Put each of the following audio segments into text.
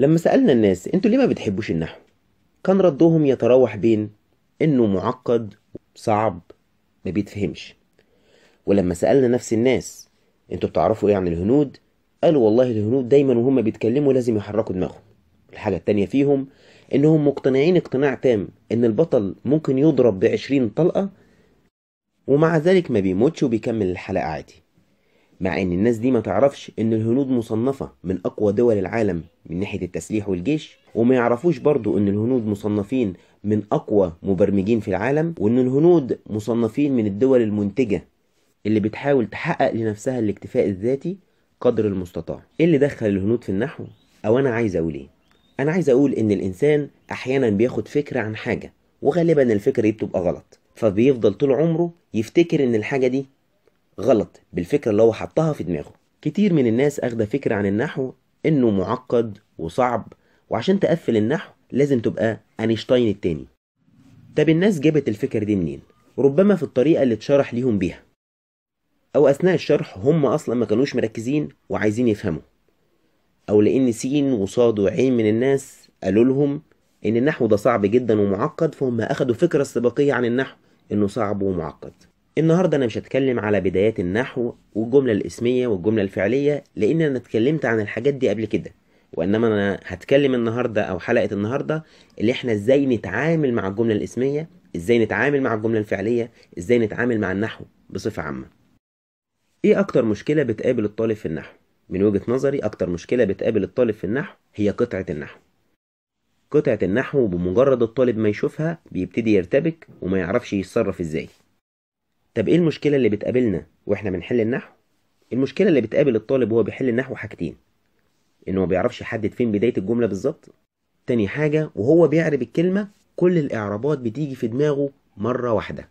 لما سألنا الناس انتوا ليه ما بتحبوش النحو كان ردهم يتراوح بين انه معقد صعب ما بيتفهمش ولما سألنا نفس الناس انتوا بتعرفوا ايه عن الهنود قالوا والله الهنود دايما وهم بيتكلموا لازم يحركوا دماغهم الحاجة التانية فيهم انهم مقتنعين اقتناع تام ان البطل ممكن يضرب بعشرين طلقة ومع ذلك ما بيموتش وبيكمل الحلقة عادي مع ان الناس دي ما تعرفش ان الهنود مصنفة من اقوى دول العالم من ناحية التسليح والجيش وما يعرفوش برضو ان الهنود مصنفين من اقوى مبرمجين في العالم وان الهنود مصنفين من الدول المنتجة اللي بتحاول تحقق لنفسها الاكتفاء الذاتي قدر المستطاع ايه اللي دخل الهنود في النحو او انا عايز اقول ايه انا عايز اقول ان الانسان احيانا بياخد فكرة عن حاجة وغالبا الفكرة دي بتبقى غلط فبيفضل طول عمره يفتكر ان الحاجة دي غلط بالفكرة اللي هو حطها في دماغه كتير من الناس أخدة فكرة عن النحو إنه معقد وصعب وعشان تقفل النحو لازم تبقى أينشتاين التاني طب الناس جابت الفكرة دي منين؟ ربما في الطريقة اللي اتشرح ليهم بيها أو أثناء الشرح هم أصلا ما كانوش مركزين وعايزين يفهموا أو لأن سين وصاد وعين من الناس قالوا لهم إن النحو ده صعب جدا ومعقد فهم أخدوا فكرة استباقية عن النحو إنه صعب ومعقد النهاردة أنا مش هتكلم على بدايات النحو والجملة الاسمية والجملة الفعلية لأن أنا اتكلمت عن الحاجات دي قبل كده وإنما أنا هتكلم النهاردة أو حلقة النهاردة اللي إحنا إزاي نتعامل مع الجملة الاسمية إزاي نتعامل مع الجملة الفعلية إزاي نتعامل مع النحو بصفة عامة إيه أكتر مشكلة بتقابل الطالب في النحو؟ من وجهة نظري أكتر مشكلة بتقابل الطالب في النحو هي قطعة النحو قطعة النحو بمجرد الطالب ما يشوفها بيبتدي يرتبك وما يعرفش يتصرف ازاي طب ايه المشكلة اللي بتقابلنا واحنا بنحل النحو؟ المشكلة اللي بتقابل الطالب وهو بيحل النحو حاجتين انه ما بيعرفش يحدد فين بداية الجملة بالظبط تاني حاجة وهو بيعرب الكلمة كل الإعرابات بتيجي في دماغه مرة واحدة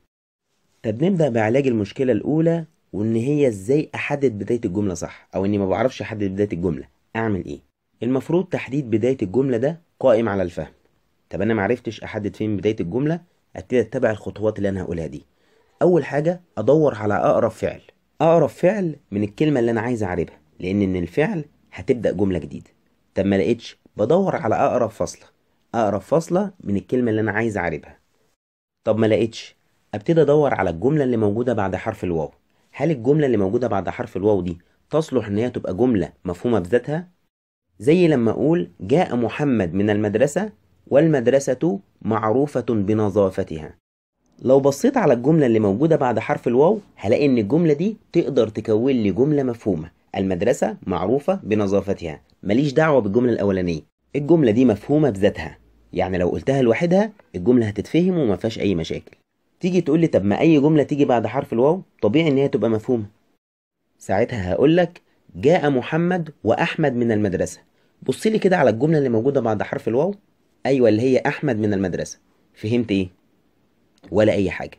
طب نبدأ بعلاج المشكلة الأولى وإن هي إزاي أحدد بداية الجملة صح أو إني ما بعرفش أحدد بداية الجملة أعمل إيه المفروض تحديد بداية الجملة ده قائم على الفهم طب أنا معرفتش أحدد فين بداية الجملة أبتدي أتبع الخطوات اللي أنا هقولها دي اول حاجه ادور على اقرب فعل اقرب فعل من الكلمه اللي انا عايز اعربها لان ان الفعل هتبدا جمله جديده طب ما لقيتش بدور على اقرب فاصله اقرب فاصله من الكلمه اللي انا عايز اعربها طب ما لقيتش ابتدي ادور على الجمله اللي موجوده بعد حرف الواو هل الجمله اللي موجوده بعد حرف الواو دي تصلح ان هي تبقى جمله مفهومه بذاتها زي لما اقول جاء محمد من المدرسه والمدرسه معروفه بنظافتها لو بصيت على الجملة اللي موجودة بعد حرف الواو هلاقي إن الجملة دي تقدر تكون لي جملة مفهومة المدرسة معروفة بنظافتها ماليش دعوة بالجملة الأولانية الجملة دي مفهومة بذاتها يعني لو قلتها لوحدها الجملة هتتفهم وما فيهاش أي مشاكل تيجي تقول لي طب ما أي جملة تيجي بعد حرف الواو طبيعي إن هي تبقى مفهومة ساعتها هقول لك جاء محمد وأحمد من المدرسة بص لي كده على الجملة اللي موجودة بعد حرف الواو أيوة اللي هي أحمد من المدرسة فهمت إيه؟ ولا اي حاجه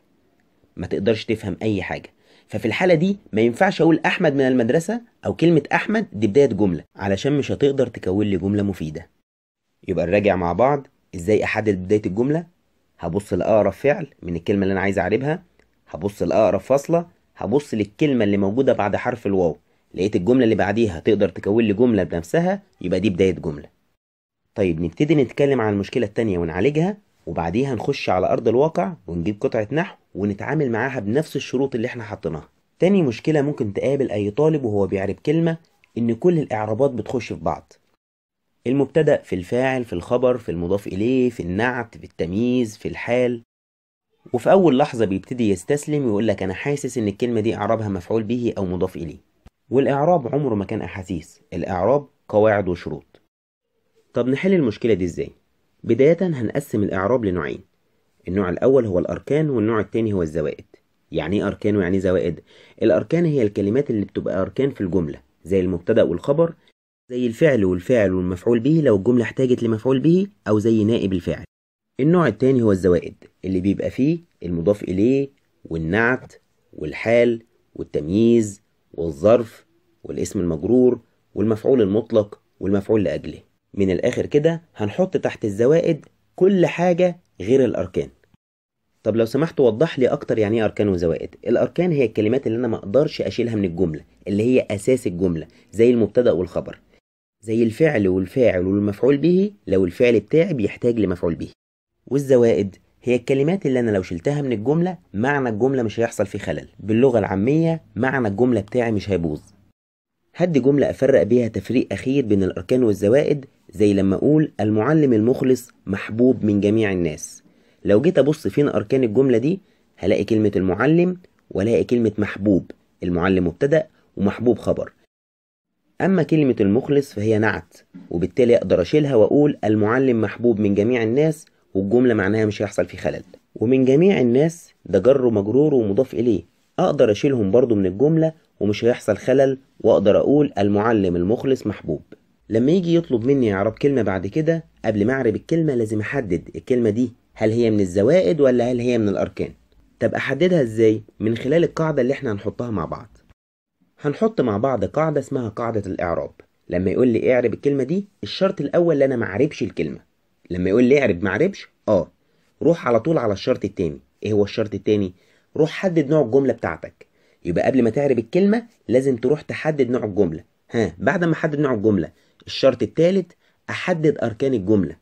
ما تقدرش تفهم اي حاجه ففي الحاله دي ما ينفعش اقول احمد من المدرسه او كلمه احمد دي بدايه جمله علشان مش هتقدر تكون لي جمله مفيده يبقى نراجع مع بعض ازاي احدد بدايه الجمله هبص لاقرب فعل من الكلمه اللي انا عايز اعربها هبص لاقرب فاصله هبص للكلمه اللي موجوده بعد حرف الواو لقيت الجمله اللي بعديها تقدر تكون لي جمله بنفسها يبقى دي بدايه جمله طيب نبتدي نتكلم عن المشكله التانية ونعالجها وبعديها نخش على أرض الواقع ونجيب قطعة نحو ونتعامل معاها بنفس الشروط اللي احنا حطيناها تاني مشكلة ممكن تقابل أي طالب وهو بيعرب كلمة إن كل الإعرابات بتخش في بعض المبتدأ في الفاعل في الخبر في المضاف إليه في النعت في التمييز في الحال وفي أول لحظة بيبتدي يستسلم ويقول لك أنا حاسس إن الكلمة دي إعرابها مفعول به أو مضاف إليه والإعراب عمره ما كان أحاسيس الإعراب قواعد وشروط طب نحل المشكلة دي إزاي؟ بداية هنقسم الإعراب لنوعين النوع الأول هو الأركان والنوع التاني هو الزوائد يعني ايه أركان ويعني زوائد الأركان هي الكلمات اللي بتبقى أركان في الجملة زي المبتدأ والخبر زي الفعل والفعل والمفعول به لو الجملة احتاجت لمفعول به أو زي نائب الفعل النوع التاني هو الزوائد اللي بيبقى فيه المضاف إليه والنعت والحال والتمييز والظرف والاسم المجرور والمفعول المطلق والمفعول لأجله من الآخر كده هنحط تحت الزوائد كل حاجة غير الأركان طب لو سمحت وضح لي أكتر يعني إيه أركان وزوائد الأركان هي الكلمات اللي أنا مقدرش أشيلها من الجملة اللي هي أساس الجملة زي المبتدأ والخبر زي الفعل والفاعل والمفعول به لو الفعل بتاعي بيحتاج لمفعول به والزوائد هي الكلمات اللي أنا لو شلتها من الجملة معنى الجملة مش هيحصل فيه خلل باللغة العامية معنى الجملة بتاعي مش هيبوظ هدي جملة أفرق بيها تفريق أخير بين الأركان والزوائد زي لما أقول المعلم المخلص محبوب من جميع الناس لو جيت أبص فين أركان الجملة دي هلاقي كلمة المعلم ولاقي كلمة محبوب المعلم مبتدأ ومحبوب خبر أما كلمة المخلص فهي نعت وبالتالي أقدر أشيلها وأقول المعلم محبوب من جميع الناس والجملة معناها مش هيحصل في خلل ومن جميع الناس ده جر ومجرور ومضاف إليه أقدر أشيلهم برضو من الجملة ومش هيحصل خلل واقدر اقول المعلم المخلص محبوب لما يجي يطلب مني اعراب كلمه بعد كده قبل ما اعرب الكلمه لازم احدد الكلمه دي هل هي من الزوائد ولا هل هي من الاركان طب احددها ازاي من خلال القاعده اللي احنا هنحطها مع بعض هنحط مع بعض قاعده اسمها قاعده الاعراب لما يقول لي اعرب الكلمه دي الشرط الاول اللي انا ما اعربش الكلمه لما يقول لي اعرب ما اعربش اه روح على طول على الشرط التاني ايه هو الشرط التاني روح حدد نوع الجمله بتاعتك يبقى قبل ما تعرب الكلمة لازم تروح تحدد نوع الجملة ها بعد ما احدد نوع الجملة الشرط الثالث احدد اركان الجملة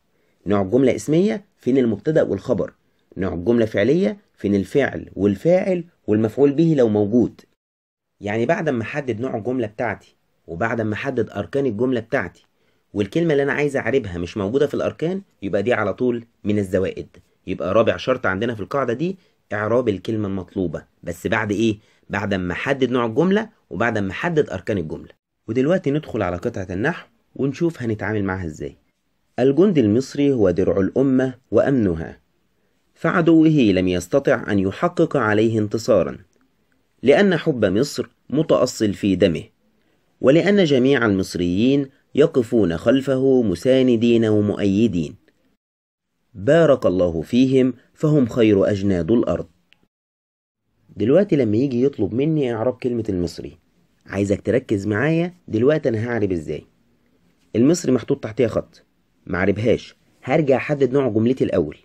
نوع الجملة اسمية فين المبتدأ والخبر نوع الجملة فعلية فين الفعل والفاعل والمفعول به لو موجود يعني بعد ما احدد نوع الجملة بتاعتي وبعد ما احدد اركان الجملة بتاعتي والكلمة اللي انا عايز اعربها مش موجودة في الاركان يبقى دي على طول من الزوائد يبقى رابع شرط عندنا في القاعدة دي اعراب الكلمة المطلوبة بس بعد ايه بعد ما احدد نوع الجمله وبعد ما احدد اركان الجمله ودلوقتي ندخل على قطعه النحو ونشوف هنتعامل معها ازاي الجندي المصري هو درع الامه وامنها فعدوه لم يستطع ان يحقق عليه انتصارا لان حب مصر متاصل في دمه ولان جميع المصريين يقفون خلفه مساندين ومؤيدين بارك الله فيهم فهم خير اجناد الارض دلوقتي لما يجي يطلب مني اعراب كلمة المصري عايزك تركز معايا دلوقتي انا هعرب ازاي المصري محطوط تحتيها خط معربهاش هرجع احدد نوع جملتي الاول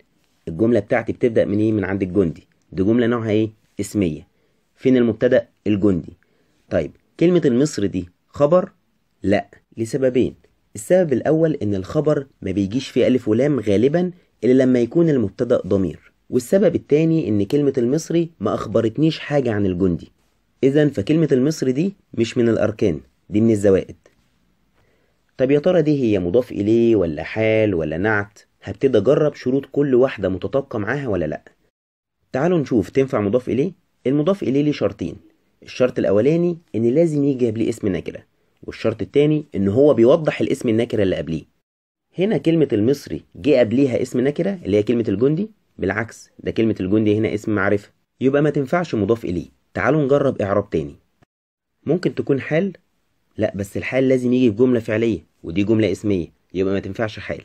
الجملة بتاعتي بتبدأ من ايه من عند الجندي دي جملة نوعها ايه اسمية فين المبتدأ الجندي طيب كلمة المصري دي خبر لا لسببين السبب الاول ان الخبر ما بيجيش فيه الف ولام غالبا الا لما يكون المبتدأ ضمير والسبب التاني ان كلمة المصري ما اخبرتنيش حاجة عن الجندي اذا فكلمة المصري دي مش من الاركان دي من الزوائد طب يا ترى دي هي مضاف اليه ولا حال ولا نعت هبتدي اجرب شروط كل واحدة متطابقة معاها ولا لا تعالوا نشوف تنفع مضاف اليه المضاف اليه ليه شرطين الشرط الاولاني ان لازم يجي قبليه اسم نكره والشرط التاني ان هو بيوضح الاسم النكره اللي قبليه هنا كلمه المصري جه قبليها اسم نكره اللي هي كلمه الجندي بالعكس ده كلمة الجندي هنا اسم معرفة يبقى ما تنفعش مضاف إليه تعالوا نجرب إعراب تاني ممكن تكون حال لا بس الحال لازم يجي في جملة فعلية ودي جملة اسمية يبقى ما تنفعش حال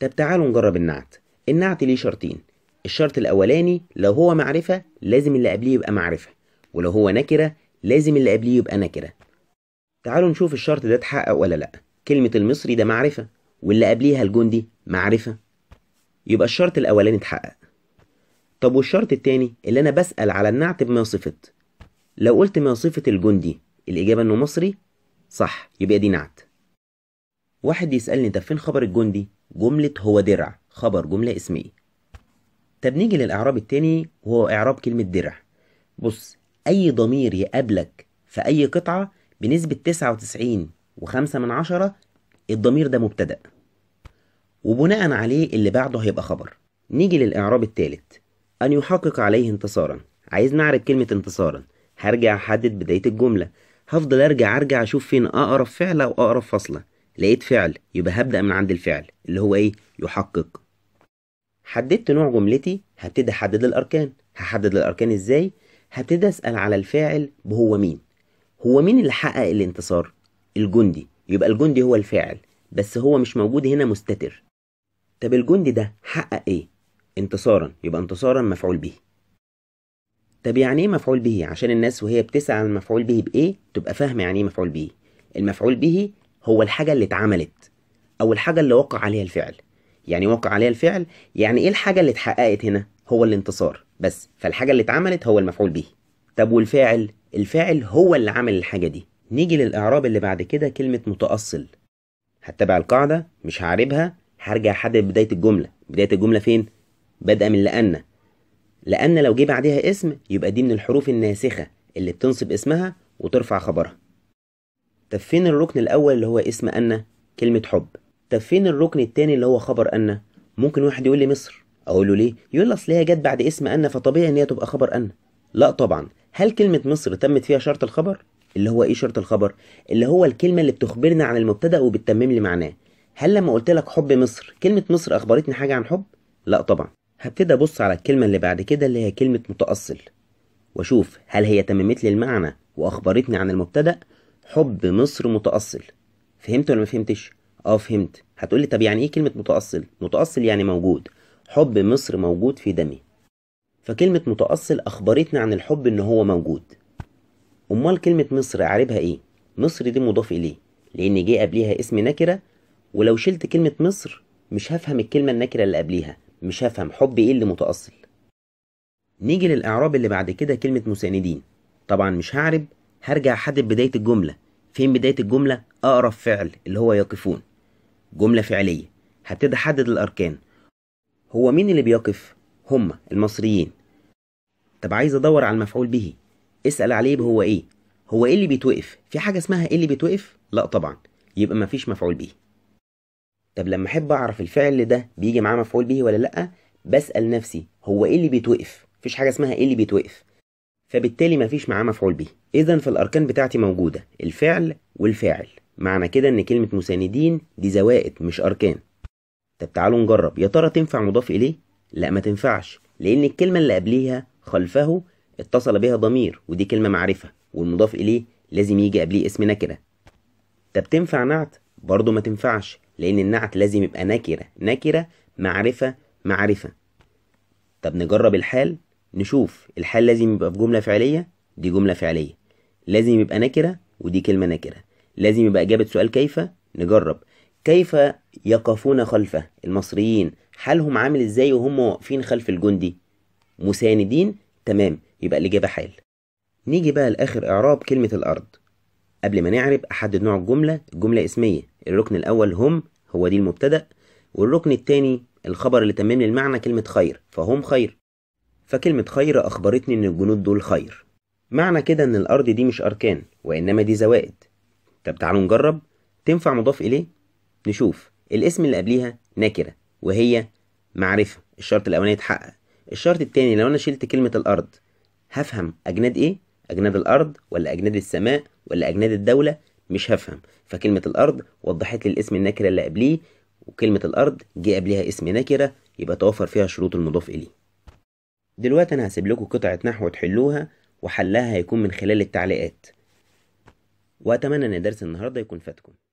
طب تعالوا نجرب النعت النعت ليه شرطين الشرط الأولاني لو هو معرفة لازم اللي قبليه يبقى معرفة ولو هو نكرة لازم اللي قبليه يبقى نكرة تعالوا نشوف الشرط ده اتحقق ولا لأ كلمة المصري ده معرفة واللي قبليها الجندي معرفة يبقى الشرط الأولاني اتحقق طب والشرط التاني اللي أنا بسأل على النعت بما صفة لو قلت ما صفة الجندي الإجابة إنه مصري صح يبقى دي نعت واحد يسألني طب فين خبر الجندي جملة هو درع خبر جملة اسمية طب نيجي للإعراب التاني وهو إعراب كلمة درع بص أي ضمير يقابلك في أي قطعة بنسبة تسعة وتسعين وخمسة من عشرة الضمير ده مبتدأ وبناء عليه اللي بعده هيبقى خبر نيجي للإعراب الثالث أن يحقق عليه انتصارا عايز نعرف كلمة انتصارا هرجع أحدد بداية الجملة هفضل أرجع أرجع أشوف فين أقرب فعلة أو أقرب فصلة لقيت فعل يبقى هبدأ من عند الفعل اللي هو إيه يحقق حددت نوع جملتي هبتدي أحدد الأركان هحدد الأركان إزاي هبتدي أسأل على الفاعل بهو مين هو مين اللي حقق الانتصار الجندي يبقى الجندي هو الفاعل بس هو مش موجود هنا مستتر طب الجندي ده حقق ايه انتصارا يبقى انتصارا مفعول به طب يعني ايه مفعول به عشان الناس وهي بتسعى عن المفعول به بايه تبقى فاهمه يعني ايه مفعول به المفعول به هو الحاجه اللي اتعملت او الحاجه اللي وقع عليها الفعل يعني وقع عليها الفعل يعني ايه الحاجه اللي اتحققت هنا هو الانتصار بس فالحاجه اللي اتعملت هو المفعول به طب والفاعل الفاعل هو اللي عمل الحاجه دي نيجي للاعراب اللي بعد كده كلمه متاصل هتبع القاعده مش هعربها هرجع احدد بدايه الجمله بدايه الجمله فين بدا من لان لان لو جه بعدها اسم يبقى دي من الحروف الناسخه اللي بتنصب اسمها وترفع خبرها طب فين الركن الاول اللي هو اسم ان كلمه حب طب فين الركن الثاني اللي هو خبر ان ممكن واحد يقول لي مصر اقول له ليه يقول لي اصل هي جت بعد اسم ان فطبيعي ان هي تبقى خبر ان لا طبعا هل كلمه مصر تمت فيها شرط الخبر اللي هو ايه شرط الخبر اللي هو الكلمه اللي بتخبرنا عن المبتدا وبتتمم لي معناه هل لما قلت لك حب مصر كلمة مصر أخبرتني حاجة عن حب؟ لا طبعا هبتدي أبص على الكلمة اللي بعد كده اللي هي كلمة متأصل وأشوف هل هي تممت لي المعنى وأخبرتني عن المبتدأ حب مصر متأصل فهمت ولا ما فهمتش؟ اه فهمت هتقولي طب يعني ايه كلمة متأصل؟ متأصل يعني موجود حب مصر موجود في دمي فكلمة متأصل أخبرتني عن الحب إن هو موجود أمال كلمة مصر أعربها إيه؟ مصر دي مضاف إليه لأن جه قبليها اسم نكرة ولو شلت كلمة مصر مش هفهم الكلمة النكرة اللي قبليها مش هفهم حب ايه اللي متأصل نيجي للإعراب اللي بعد كده كلمة مساندين طبعا مش هعرب هرجع حدد بداية الجملة فين بداية الجملة أقرب فعل اللي هو يقفون جملة فعلية هبتدي أحدد الأركان هو مين اللي بيقف هما المصريين طب عايز أدور على المفعول به اسأل عليه بهو إيه هو إيه اللي بيتوقف في حاجة اسمها إيه اللي بيتوقف لا طبعا يبقى مفيش مفعول به طب لما احب اعرف الفعل ده بيجي معاه مفعول به ولا لا بسال نفسي هو ايه اللي بيتوقف مفيش حاجه اسمها ايه اللي بيتوقف فبالتالي مفيش معاه مفعول به اذا فالاركان بتاعتي موجوده الفعل والفاعل معنى كده ان كلمه مساندين دي زوائد مش اركان طب تعالوا نجرب يا ترى تنفع مضاف اليه لا ما تنفعش لان الكلمه اللي قبليها خلفه اتصل بها ضمير ودي كلمه معرفه والمضاف اليه لازم يجي قبليه اسم نكره طب تنفع نعت برضه ما تنفعش لأن النعت لازم يبقى نكرة نكرة معرفة معرفة طب نجرب الحال نشوف الحال لازم يبقى في جملة فعلية دي جملة فعلية لازم يبقى نكرة ودي كلمة نكرة لازم يبقى إجابة سؤال كيف نجرب كيف يقفون خلفه المصريين حالهم عامل ازاي وهم واقفين خلف الجندي مساندين تمام يبقى الإجابة حال نيجي بقى لآخر إعراب كلمة الأرض قبل ما نعرب أحدد نوع الجملة الجملة اسمية الركن الأول هم هو دي المبتدأ والركن التاني الخبر اللي تمم لي المعنى كلمة خير فهم خير فكلمة خير أخبرتني إن الجنود دول خير معنى كده إن الأرض دي مش أركان وإنما دي زوائد طب تعالوا نجرب تنفع مضاف إليه نشوف الاسم اللي قبليها نكرة وهي معرفة الشرط الأولاني اتحقق الشرط التاني لو أنا شلت كلمة الأرض هفهم أجناد إيه أجناد الأرض ولا أجناد السماء ولا أجناد الدولة مش هفهم فكلمة الأرض وضحت لي الاسم النكرة اللي قبليه وكلمة الأرض جه قبلها اسم نكرة يبقى توفر فيها شروط المضاف إليه دلوقتي أنا هسيب لكم قطعة نحو تحلوها وحلها هيكون من خلال التعليقات وأتمنى إن درس النهاردة يكون فاتكم